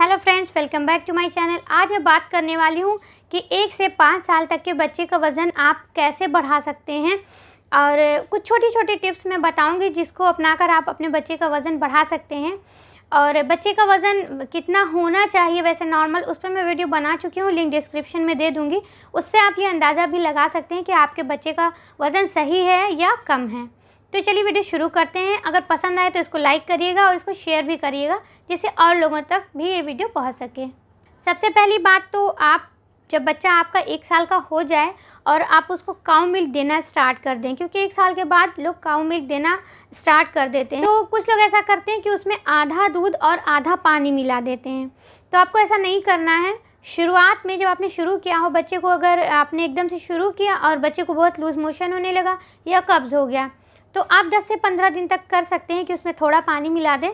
hello friends welcome back to my channel आज मैं बात करने वाली हूँ कि एक से पाँच साल तक के बच्चे का वज़न आप कैसे बढ़ा सकते हैं और कुछ छोटी छोटी टिप्स मैं बताऊँगी जिसको अपनाकर आप अपने बच्चे का वज़न बढ़ा सकते हैं और बच्चे का वज़न कितना होना चाहिए वैसे नॉर्मल उस पर मैं वीडियो बना चुकी हूँ लिंक डिस्क्रिप्शन में दे दूँगी उससे आप ये अंदाज़ा भी लगा सकते हैं कि आपके बच्चे का वज़न सही है या कम है तो चलिए वीडियो शुरू करते हैं अगर पसंद आए तो इसको लाइक करिएगा और इसको शेयर भी करिएगा जिससे और लोगों तक भी ये वीडियो पहुँच सके सबसे पहली बात तो आप जब बच्चा आपका एक साल का हो जाए और आप उसको काउ मिल्क देना स्टार्ट कर दें क्योंकि एक साल के बाद लोग काउ मिल्क देना स्टार्ट कर देते हैं तो कुछ लोग ऐसा करते हैं कि उसमें आधा दूध और आधा पानी मिला देते हैं तो आपको ऐसा नहीं करना है शुरुआत में जब आपने शुरू किया हो बच्चे को अगर आपने एकदम से शुरू किया और बच्चे को बहुत लूज़ मोशन होने लगा या कब्ज़ हो गया तो आप 10 से 15 दिन तक कर सकते हैं कि उसमें थोड़ा पानी मिला दें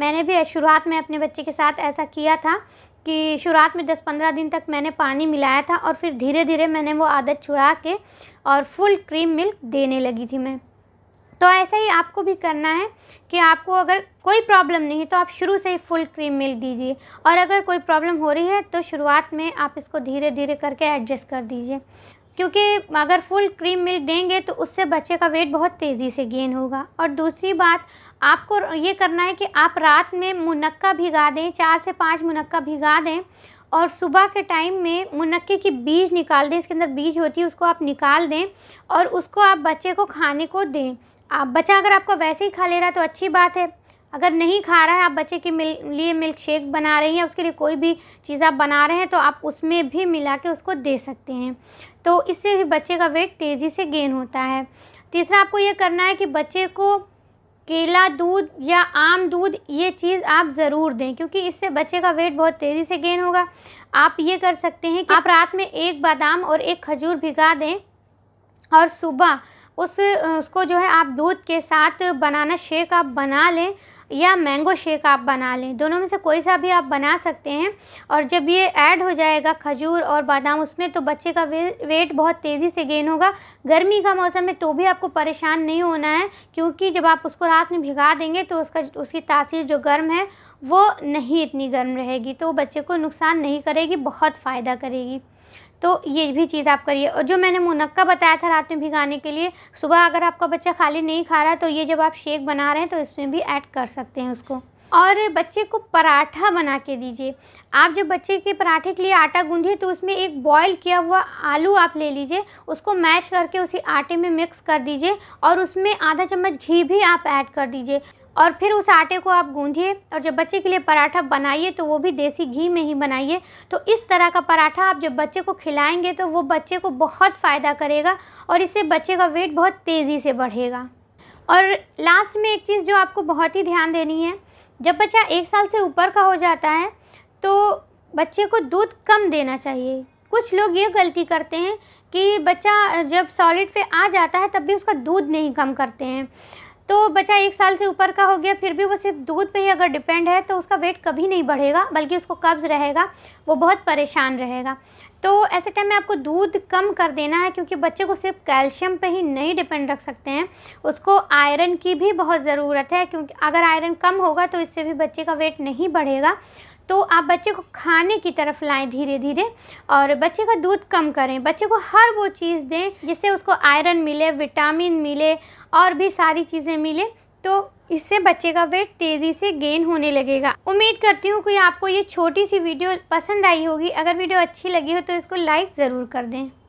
मैंने भी शुरुआत में अपने बच्चे के साथ ऐसा किया था कि शुरुआत में 10-15 दिन तक मैंने पानी मिलाया था और फिर धीरे धीरे मैंने वो आदत छुड़ा के और फुल क्रीम मिल्क देने लगी थी मैं तो ऐसा ही आपको भी करना है कि आपको अगर कोई प्रॉब्लम नहीं है तो आप शुरू से ही फुल क्रीम मिल्क दीजिए और अगर कोई प्रॉब्लम हो रही है तो शुरुआत में आप इसको धीरे धीरे करके एडजस्ट कर दीजिए क्योंकि अगर फुल क्रीम मिल्क देंगे तो उससे बच्चे का वेट बहुत तेज़ी से गेन होगा और दूसरी बात आपको ये करना है कि आप रात में मुनक्का भिगा दें चार से पाँच मुनक्का भिगा दें और सुबह के टाइम में मुनक्के की बीज निकाल दें इसके अंदर बीज होती है उसको आप निकाल दें और उसको आप बच्चे को खाने को दें आप बच्चा अगर आपको वैसे ही खा ले रहा है तो अच्छी बात है अगर नहीं खा रहा है आप बच्चे के मिल, लिए मिल्क शेक बना रही हैं उसके लिए कोई भी चीज़ आप बना रहे हैं तो आप उसमें भी मिला के उसको दे सकते हैं तो इससे भी बच्चे का वेट तेज़ी से गेन होता है तीसरा आपको ये करना है कि बच्चे को केला दूध या आम दूध ये चीज़ आप ज़रूर दें क्योंकि इससे बच्चे का वेट बहुत तेज़ी से गेन होगा आप ये कर सकते हैं कि आप रात में एक बादाम और एक खजूर भिगा दें और सुबह उस उसको जो है आप दूध के साथ बनाना शेक आप बना लें या मैंगो शेक आप बना लें दोनों में से कोई सा भी आप बना सकते हैं और जब ये ऐड हो जाएगा खजूर और बादाम उसमें तो बच्चे का वेट बहुत तेज़ी से गेन होगा गर्मी का मौसम है तो भी आपको परेशान नहीं होना है क्योंकि जब आप उसको रात में भिगा देंगे तो उसका उसकी तासीर जो गर्म है वो नहीं इतनी गर्म रहेगी तो बच्चे को नुकसान नहीं करेगी बहुत फ़ायदा करेगी तो ये भी चीज़ आप करिए और जो मैंने मुनक्का बताया था रात में भिगाने के लिए सुबह अगर आपका बच्चा खाली नहीं खा रहा तो ये जब आप शेक बना रहे हैं तो इसमें भी ऐड कर सकते हैं उसको और बच्चे को पराठा बना के दीजिए आप जब बच्चे के पराठे के लिए आटा गूंधिए तो उसमें एक बॉईल किया हुआ आलू आप ले लीजिए उसको मैश करके उसी आटे में मिक्स कर दीजिए और उसमें आधा चम्मच घी भी आप ऐड कर दीजिए और फिर उस आटे को आप गूंधिए और जब बच्चे के लिए पराठा बनाइए तो वो भी देसी घी में ही बनाइए तो इस तरह का पराठा आप जब बच्चे को खिलाएंगे तो वो बच्चे को बहुत फ़ायदा करेगा और इससे बच्चे का वेट बहुत तेज़ी से बढ़ेगा और लास्ट में एक चीज़ जो आपको बहुत ही ध्यान देनी है जब बच्चा एक साल से ऊपर का हो जाता है तो बच्चे को दूध कम देना चाहिए कुछ लोग ये गलती करते हैं कि बच्चा जब सॉलिड पे आ जाता है तब भी उसका दूध नहीं कम करते हैं तो बच्चा एक साल से ऊपर का हो गया फिर भी वो सिर्फ दूध पे ही अगर डिपेंड है तो उसका वेट कभी नहीं बढ़ेगा बल्कि उसको कब्ज़ रहेगा वो बहुत परेशान रहेगा तो ऐसे टाइम में आपको दूध कम कर देना है क्योंकि बच्चे को सिर्फ कैल्शियम पे ही नहीं डिपेंड रख सकते हैं उसको आयरन की भी बहुत ज़रूरत है क्योंकि अगर आयरन कम होगा तो इससे भी बच्चे का वेट नहीं बढ़ेगा तो आप बच्चे को खाने की तरफ लाएं धीरे धीरे और बच्चे का दूध कम करें बच्चे को हर वो चीज़ दें जिससे उसको आयरन मिले विटामिन मिले और भी सारी चीज़ें मिले तो इससे बच्चे का वेट तेज़ी से गेन होने लगेगा उम्मीद करती हूँ कि आपको ये छोटी सी वीडियो पसंद आई होगी अगर वीडियो अच्छी लगी हो तो इसको लाइक ज़रूर कर दें